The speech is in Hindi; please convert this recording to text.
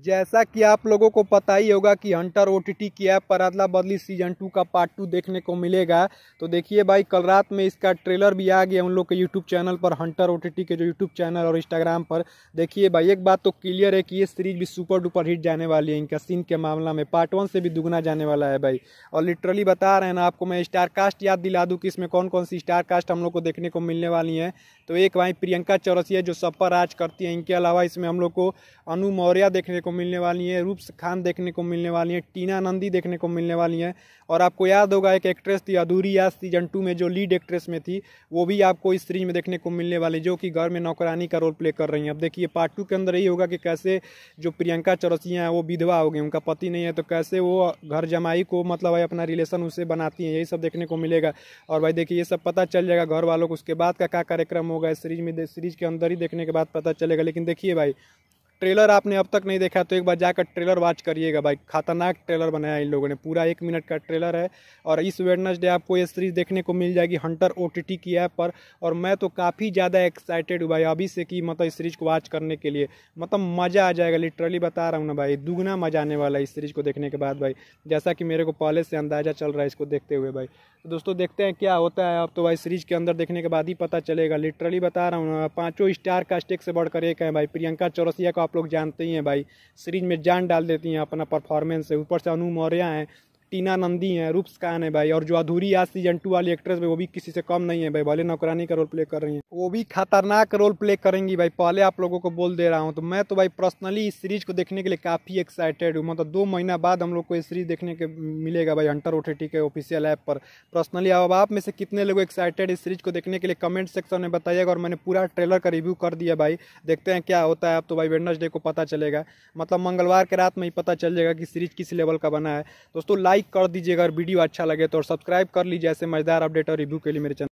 जैसा कि आप लोगों को पता ही होगा कि हंटर ओ टी टी की ऐप पर अदला बदली सीजन टू का पार्ट टू देखने को मिलेगा तो देखिए भाई कल रात में इसका ट्रेलर भी आ गया उन लोग के यूट्यूब चैनल पर हंटर ओ टी टी के जो यूट्यूब चैनल और इंस्टाग्राम पर देखिए भाई एक बात तो क्लियर है कि ये सीरीज भी सुपर डुपर हिट जाने वाली है इनका सीन के मामला में पार्ट वन से भी दुगना जाने वाला है भाई और लिटरली बता रहे हैं ना आपको मैं स्टारकास्ट याद दिला दूँ कि इसमें कौन कौन सी स्टारकास्ट हम लोग को देखने को मिलने वाली हैं तो एक भाई प्रियंका चौरसिया जो सब पर राज करती हैं इनके अलावा इसमें हम लोग को अनु मौर्य देखने को मिलने वाली हैं रूप खान देखने को मिलने वाली हैं टीना नंदी देखने को मिलने वाली हैं और आपको याद होगा एक एक्ट्रेस थी अधूरी याद सीजन टू में जो लीड एक्ट्रेस में थी वो भी आपको इस सीरीज में देखने को मिलने वाली जो कि घर में नौकरानी का रोल प्ले कर रही हैं अब देखिए पार्ट टू के अंदर यही होगा कि कैसे जो प्रियंका चौरसिया हैं वो विधवा हो गई उनका पति नहीं है तो कैसे वो घर जमाई को मतलब है अपना रिलेशन उससे बनाती हैं यही सब देखने को मिलेगा और भाई देखिए ये सब पता चल जाएगा घर वालों को उसके बाद का क्या कार्यक्रम होगा इस सीरीज में सीरीज के अंदर ही देखने के बाद पता चलेगा लेकिन देखिए भाई ट्रेलर आपने अब तक नहीं देखा तो एक बार जाकर ट्रेलर वॉच करिएगा भाई खतरनाक ट्रेलर बनाया इन लोगों ने पूरा एक मिनट का ट्रेलर है और इस वेडनसडे आपको ये सीरीज़ देखने को मिल जाएगी हंटर ओ की ऐप पर और मैं तो काफ़ी ज़्यादा एक्साइटेड हूँ भाई अभी से कि मतलब इस सीरीज़ को वॉच करने के लिए मतलब मज़ा आ जाएगा लिटरली बता रहा हूँ ना भाई दुगना मज़ा आने वाला है इस सीरीज़ को देखने के बाद भाई जैसा कि मेरे को पहले से अंदाज़ा चल रहा है इसको देखते हुए भाई तो दोस्तों देखते हैं क्या होता है अब तो भाई सीरीज़ के अंदर देखने के बाद ही पता चलेगा लिटरली बता रहा हूँ ना पाँचों स्टार का स्टेक से बढ़कर एक है भाई प्रियंका चौरसिया को आप आप लोग जानते ही हैं भाई सीरीज में जान डाल देती हैं अपना परफॉर्मेंस है ऊपर से अनु मौर्या हैं टीना नंदी हैं रूप्स खान है भाई और जो अधूरी आज सीजन टू वाली एक्ट्रेस भाई वो भी किसी से कम नहीं है भाई भले नौकरानी का रोल प्ले कर रही हैं वो भी खतरनाक रोल प्ले करेंगी भाई पहले आप लोगों को बोल दे रहा हूँ तो मैं तो भाई पर्सनली इस सीरीज को देखने के लिए काफ़ी एक्साइटेड हूँ मतलब दो महीना बाद हम लोग को ये सीरीज देखने के मिलेगा भाई हंटर ओ के ऑफिशियल ऐप पर पर्सनली अब आप में से कितने लोग एक्साइटेड इस सीरीज को देखने के लिए कमेंट सेक्शन में बताइएगा और मैंने पूरा ट्रेलर का रिव्यू कर दिया भाई देखते हैं क्या होता है अब तो भाई वेडनेसडे को पता चलेगा मतलब मंगलवार के रात में ही पता चल जाएगा कि सीरीज किस लेवल का बना है दोस्तों लाइक लाइक कर दीजिएगा और वीडियो अच्छा लगे तो और सब्सक्राइब कर लीजिए ऐसे मज़ेदार अपडेट और रिव्यू के लिए मेरे चैनल